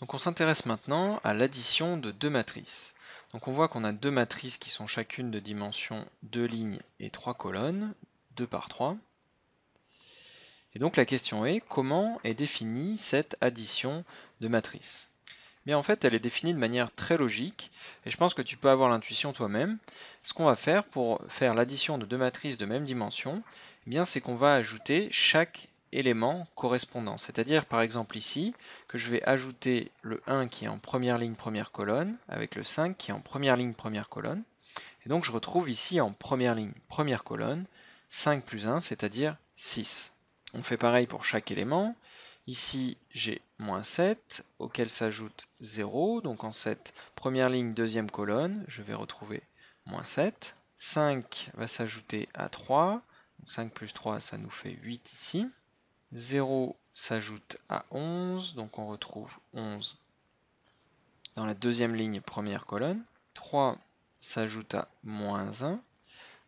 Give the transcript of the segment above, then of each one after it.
Donc on s'intéresse maintenant à l'addition de deux matrices. Donc on voit qu'on a deux matrices qui sont chacune de dimension 2 lignes et 3 colonnes, 2 par 3. Et donc la question est, comment est définie cette addition de matrices eh Bien en fait, elle est définie de manière très logique, et je pense que tu peux avoir l'intuition toi-même. Ce qu'on va faire pour faire l'addition de deux matrices de même dimension, eh bien c'est qu'on va ajouter chaque élément correspondant. C'est-à-dire, par exemple ici, que je vais ajouter le 1 qui est en première ligne, première colonne, avec le 5 qui est en première ligne, première colonne. Et donc je retrouve ici en première ligne, première colonne, 5 plus 1, c'est-à-dire 6. On fait pareil pour chaque élément. Ici, j'ai moins 7, auquel s'ajoute 0. Donc en cette première ligne, deuxième colonne, je vais retrouver moins 7. 5 va s'ajouter à 3. Donc 5 plus 3, ça nous fait 8 ici. 0 s'ajoute à 11, donc on retrouve 11 dans la deuxième ligne, première colonne. 3 s'ajoute à moins 1,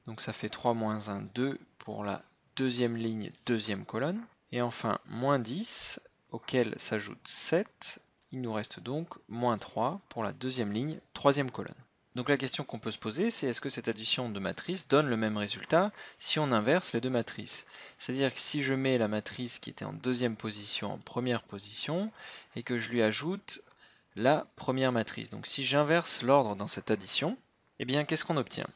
donc ça fait 3 moins 1, 2 pour la deuxième ligne, deuxième colonne. Et enfin, moins 10, auquel s'ajoute 7, il nous reste donc moins 3 pour la deuxième ligne, troisième colonne. Donc la question qu'on peut se poser, c'est est-ce que cette addition de matrices donne le même résultat si on inverse les deux matrices C'est-à-dire que si je mets la matrice qui était en deuxième position en première position, et que je lui ajoute la première matrice. Donc si j'inverse l'ordre dans cette addition, eh bien qu'est-ce qu'on obtient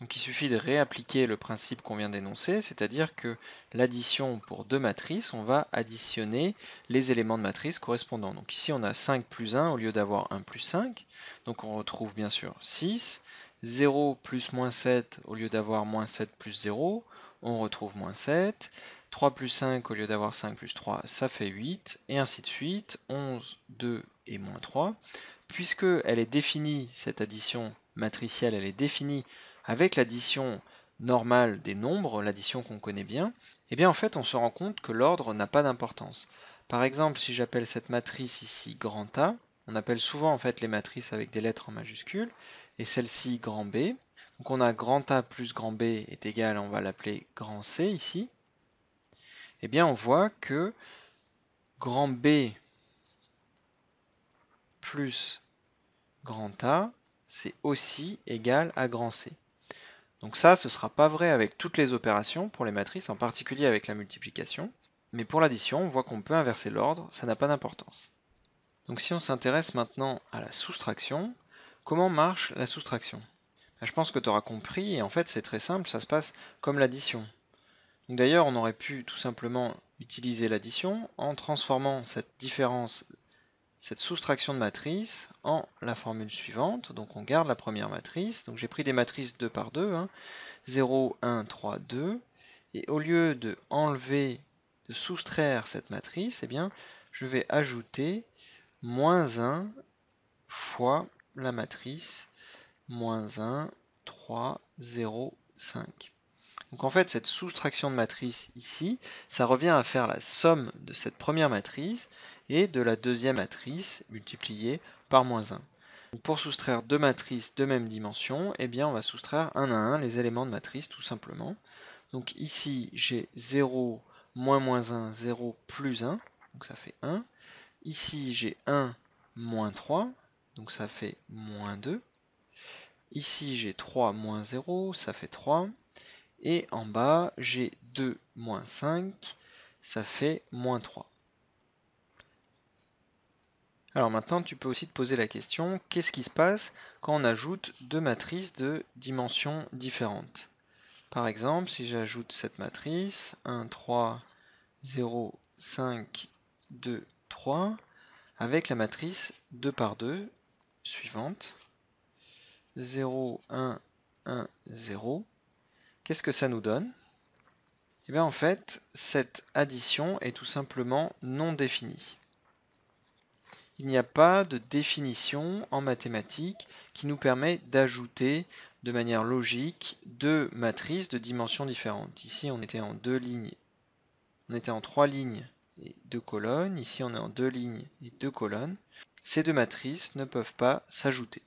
donc il suffit de réappliquer le principe qu'on vient d'énoncer, c'est-à-dire que l'addition pour deux matrices, on va additionner les éléments de matrice correspondants. Donc ici on a 5 plus 1 au lieu d'avoir 1 plus 5, donc on retrouve bien sûr 6, 0 plus moins 7 au lieu d'avoir moins 7 plus 0, on retrouve moins 7, 3 plus 5 au lieu d'avoir 5 plus 3, ça fait 8, et ainsi de suite, 11, 2 et moins 3. Puisque elle est définie, cette addition matricielle, elle est définie avec l'addition normale des nombres, l'addition qu'on connaît bien, eh bien en fait on se rend compte que l'ordre n'a pas d'importance. Par exemple, si j'appelle cette matrice ici grand A, on appelle souvent en fait les matrices avec des lettres en majuscules, et celle-ci grand B. Donc on a grand A plus grand B est égal, on va l'appeler grand C ici. Eh bien on voit que grand B plus grand A, c'est aussi égal à grand C. Donc ça, ce ne sera pas vrai avec toutes les opérations, pour les matrices, en particulier avec la multiplication, mais pour l'addition, on voit qu'on peut inverser l'ordre, ça n'a pas d'importance. Donc si on s'intéresse maintenant à la soustraction, comment marche la soustraction ben, Je pense que tu auras compris, et en fait c'est très simple, ça se passe comme l'addition. D'ailleurs, on aurait pu tout simplement utiliser l'addition en transformant cette différence cette soustraction de matrice en la formule suivante. Donc on garde la première matrice. Donc j'ai pris des matrices 2 par 2, 0, 1, 3, 2. Et au lieu de enlever, de soustraire cette matrice, eh bien, je vais ajouter moins 1 fois la matrice moins 1, 3, 0, 5. Donc en fait, cette soustraction de matrice ici, ça revient à faire la somme de cette première matrice et de la deuxième matrice multipliée par moins 1. Donc pour soustraire deux matrices de même dimension, eh bien on va soustraire 1 à 1 les éléments de matrice tout simplement. Donc ici j'ai 0, moins moins 1, 0, plus 1, donc ça fait 1. Ici j'ai 1, moins 3, donc ça fait moins 2. Ici j'ai 3, moins 0, ça fait 3. Et en bas, j'ai 2 moins 5, ça fait moins 3. Alors maintenant, tu peux aussi te poser la question, qu'est-ce qui se passe quand on ajoute deux matrices de dimensions différentes Par exemple, si j'ajoute cette matrice, 1, 3, 0, 5, 2, 3, avec la matrice 2 par 2 suivante, 0, 1, 1, 0, Qu'est-ce que ça nous donne Eh bien en fait, cette addition est tout simplement non définie. Il n'y a pas de définition en mathématiques qui nous permet d'ajouter de manière logique deux matrices de dimensions différentes. Ici on était en deux lignes, on était en trois lignes et deux colonnes, ici on est en deux lignes et deux colonnes. Ces deux matrices ne peuvent pas s'ajouter.